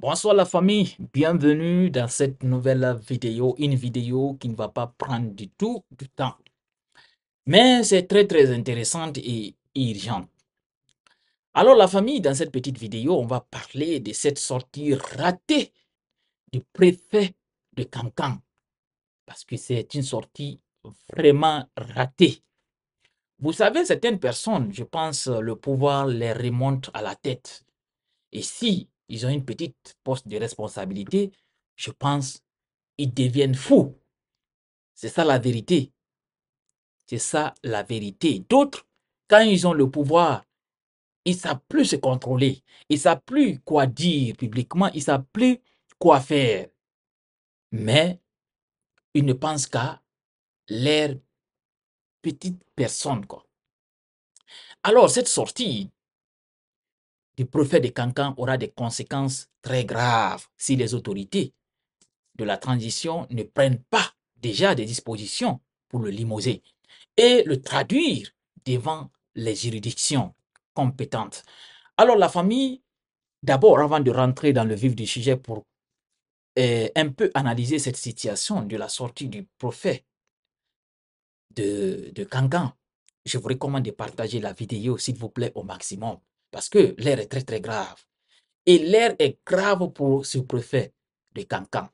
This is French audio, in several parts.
Bonsoir la famille, bienvenue dans cette nouvelle vidéo, une vidéo qui ne va pas prendre du tout du temps. Mais c'est très très intéressante et urgente. Alors la famille, dans cette petite vidéo, on va parler de cette sortie ratée du préfet de Cancan. Parce que c'est une sortie vraiment ratée. Vous savez, certaines personnes, je pense, le pouvoir les remonte à la tête. Et si ils ont une petite poste de responsabilité, je pense, ils deviennent fous. C'est ça la vérité. C'est ça la vérité. D'autres, quand ils ont le pouvoir, ils ne savent plus se contrôler. Ils ne savent plus quoi dire publiquement. Ils ne savent plus quoi faire. Mais ils ne pensent qu'à leur petite personne. Quoi. Alors, cette sortie du prophète de Cancan aura des conséquences très graves si les autorités de la transition ne prennent pas déjà des dispositions pour le limoser et le traduire devant les juridictions compétentes. Alors la famille, d'abord avant de rentrer dans le vif du sujet pour euh, un peu analyser cette situation de la sortie du prophète de, de je vous recommande de partager la vidéo s'il vous plaît au maximum. Parce que l'air est très, très grave. Et l'air est grave pour ce préfet de Cancan.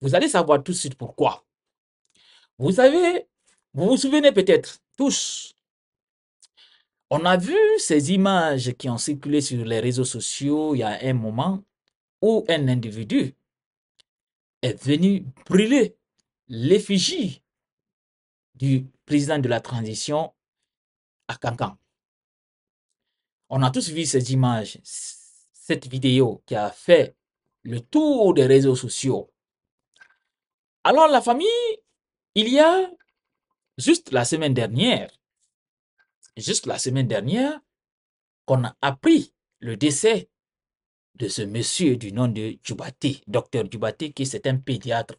Vous allez savoir tout de suite pourquoi. Vous avez, vous vous souvenez peut-être tous, on a vu ces images qui ont circulé sur les réseaux sociaux il y a un moment où un individu est venu brûler l'effigie du président de la transition à Cancan. On a tous vu ces images, cette vidéo qui a fait le tour des réseaux sociaux. Alors la famille, il y a juste la semaine dernière, juste la semaine dernière, qu'on a appris le décès de ce monsieur du nom de Djoubaté, docteur Dubaté, qui est un pédiatre.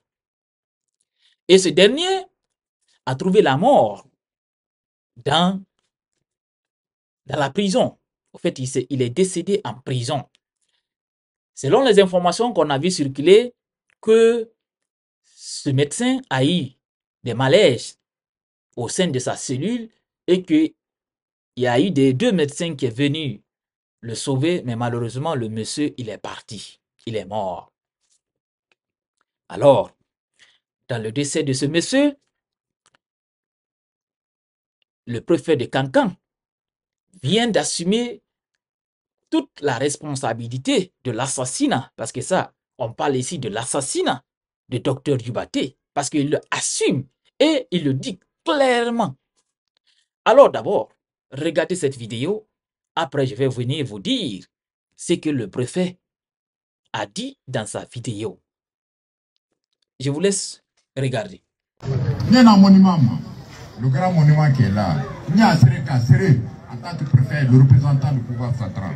Et ce dernier a trouvé la mort dans, dans la prison. Au fait, il, est, décédé en prison. Selon les informations qu'on a vu circuler, que ce médecin a eu des malaises au sein de sa cellule et qu'il y a eu des deux médecins qui sont venus le sauver, mais malheureusement, le monsieur, il est parti. Il est mort. Alors, dans le décès de ce monsieur, le préfet de Cancan vient d'assumer toute la responsabilité de l'assassinat, parce que ça, on parle ici de l'assassinat de Dr Yubate, parce qu'il le assume et il le dit clairement. Alors d'abord, regardez cette vidéo, après je vais venir vous dire ce que le préfet a dit dans sa vidéo. Je vous laisse regarder. le grand monument qui est là. Il a en tant que préfet, le représentant du pouvoir central.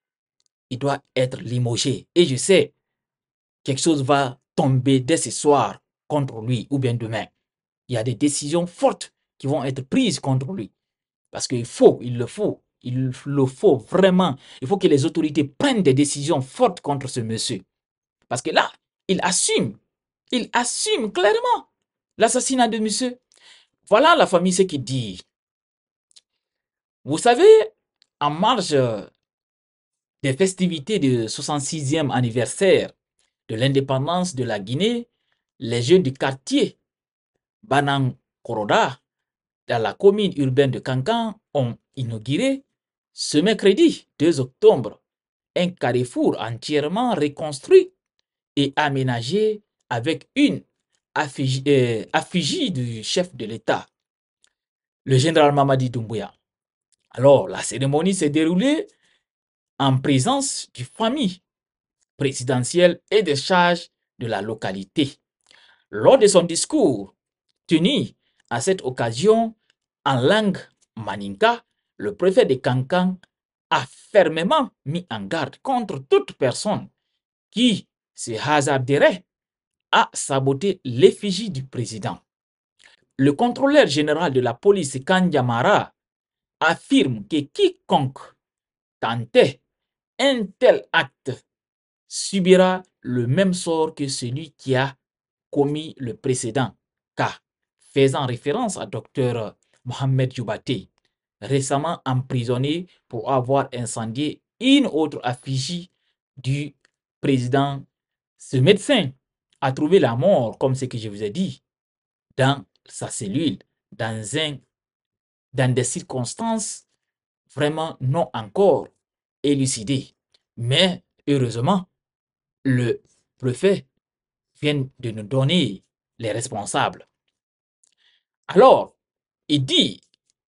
il doit être limogé. Et je sais, quelque chose va tomber dès ce soir contre lui ou bien demain. Il y a des décisions fortes qui vont être prises contre lui. Parce qu'il faut, il le faut, il le faut vraiment. Il faut que les autorités prennent des décisions fortes contre ce monsieur. Parce que là, il assume, il assume clairement l'assassinat de monsieur. Voilà la famille ce qui dit. Vous savez, en marge des festivités du 66e anniversaire de l'indépendance de la Guinée, les jeunes du quartier banang Koroda, dans la commune urbaine de Kankan ont inauguré ce mercredi 2 octobre un carrefour entièrement reconstruit et aménagé avec une affigie, euh, affigie du chef de l'État, le général Mamadi Doumbouya. Alors, la cérémonie s'est déroulée en présence du famille présidentielle et des charges de la localité. Lors de son discours tenu à cette occasion en langue maninka, le préfet de Kankan a fermement mis en garde contre toute personne qui se hasarderait à saboter l'effigie du président. Le contrôleur général de la police, Kandyamara affirme que quiconque tentait un tel acte subira le même sort que celui qui a commis le précédent. Car, faisant référence à Dr Mohamed Youbati, récemment emprisonné pour avoir incendié une autre affiche du président, ce médecin a trouvé la mort, comme ce que je vous ai dit, dans sa cellule, dans, un, dans des circonstances vraiment non encore Élucider, Mais heureusement, le préfet vient de nous donner les responsables. Alors, il dit,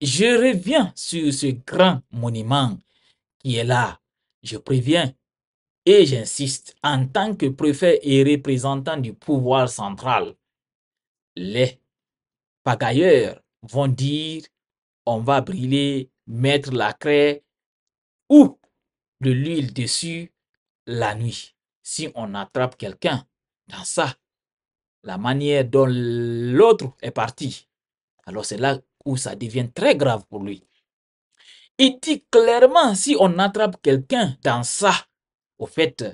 je reviens sur ce grand monument qui est là. Je préviens et j'insiste, en tant que préfet et représentant du pouvoir central, les pagailleurs vont dire on va briller, mettre la craie ou de l'huile dessus la nuit. Si on attrape quelqu'un dans ça, la manière dont l'autre est parti, alors c'est là où ça devient très grave pour lui. Il dit clairement, si on attrape quelqu'un dans ça, au fait,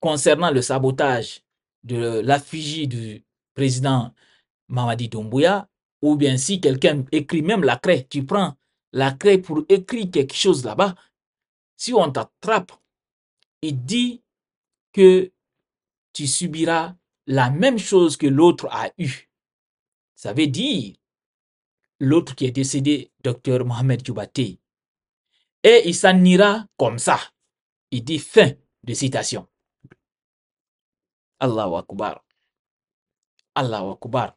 concernant le sabotage de l'affigie du président Mamadi Doumbouya, ou bien si quelqu'un écrit même la craie, tu prends la craie pour écrire quelque chose là-bas, si on t'attrape, il dit que tu subiras la même chose que l'autre a eu. Ça veut dire l'autre qui est décédé, docteur Mohamed Djoubaté. Et il s'en ira comme ça. Il dit fin de citation. Allahu Akbar. Allahu Akbar.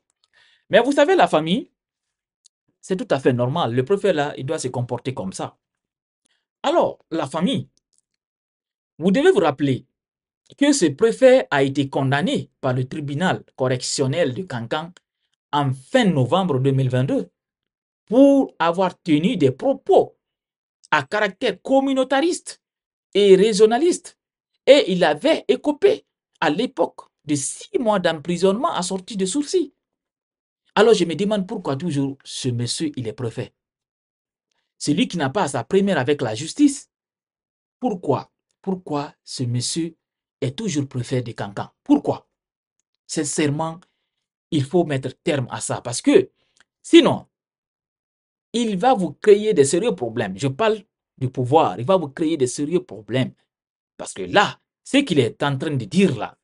Mais vous savez, la famille, c'est tout à fait normal. Le prophète, là, il doit se comporter comme ça. Alors, la famille, vous devez vous rappeler que ce préfet a été condamné par le tribunal correctionnel de Cancan en fin novembre 2022 pour avoir tenu des propos à caractère communautariste et régionaliste. Et il avait écopé à l'époque de six mois d'emprisonnement assorti de sourcils. Alors je me demande pourquoi toujours ce monsieur, il est préfet celui qui n'a pas sa première avec la justice. Pourquoi Pourquoi ce monsieur est toujours préfet de Cancan Pourquoi Sincèrement, il faut mettre terme à ça parce que sinon, il va vous créer des sérieux problèmes. Je parle du pouvoir, il va vous créer des sérieux problèmes. Parce que là, ce qu'il est en train de dire là,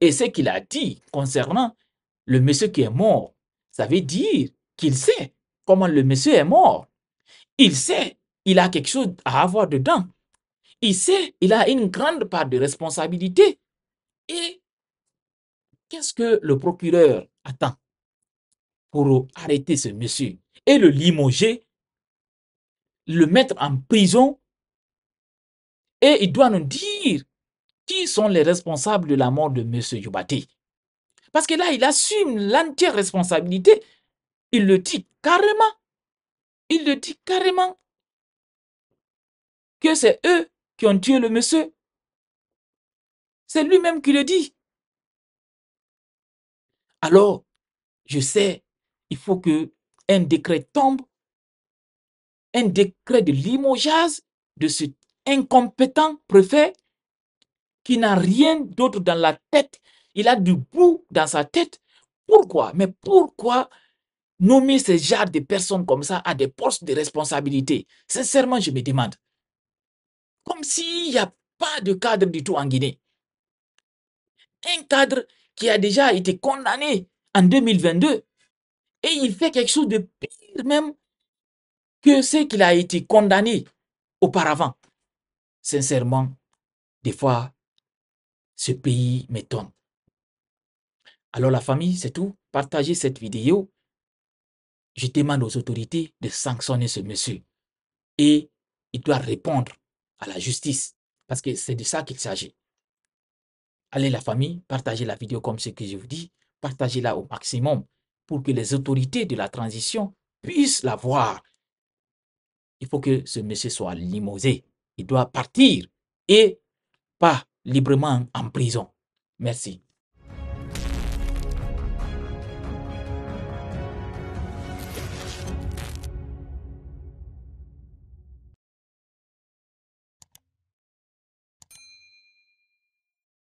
et ce qu'il a dit concernant le monsieur qui est mort, ça veut dire qu'il sait comment le monsieur est mort. Il sait, il a quelque chose à avoir dedans. Il sait, il a une grande part de responsabilité. Et qu'est-ce que le procureur attend pour arrêter ce monsieur et le limoger, le mettre en prison et il doit nous dire qui sont les responsables de la mort de monsieur Yobati. Parce que là, il assume l'entière responsabilité. Il le dit carrément il le dit carrément que c'est eux qui ont tué le monsieur. C'est lui-même qui le dit. Alors, je sais, il faut que un décret tombe, un décret de limogeage de cet incompétent préfet qui n'a rien d'autre dans la tête. Il a du bout dans sa tête. Pourquoi Mais pourquoi nommer ce genre de personnes comme ça à des postes de responsabilité, sincèrement, je me demande. Comme s'il n'y a pas de cadre du tout en Guinée. Un cadre qui a déjà été condamné en 2022 et il fait quelque chose de pire même que ce qu'il a été condamné auparavant. Sincèrement, des fois, ce pays m'étonne. Alors la famille, c'est tout. Partagez cette vidéo je demande aux autorités de sanctionner ce monsieur. Et il doit répondre à la justice, parce que c'est de ça qu'il s'agit. Allez la famille, partagez la vidéo comme ce que je vous dis, partagez-la au maximum pour que les autorités de la transition puissent la voir. Il faut que ce monsieur soit limosé. Il doit partir et pas librement en prison. Merci.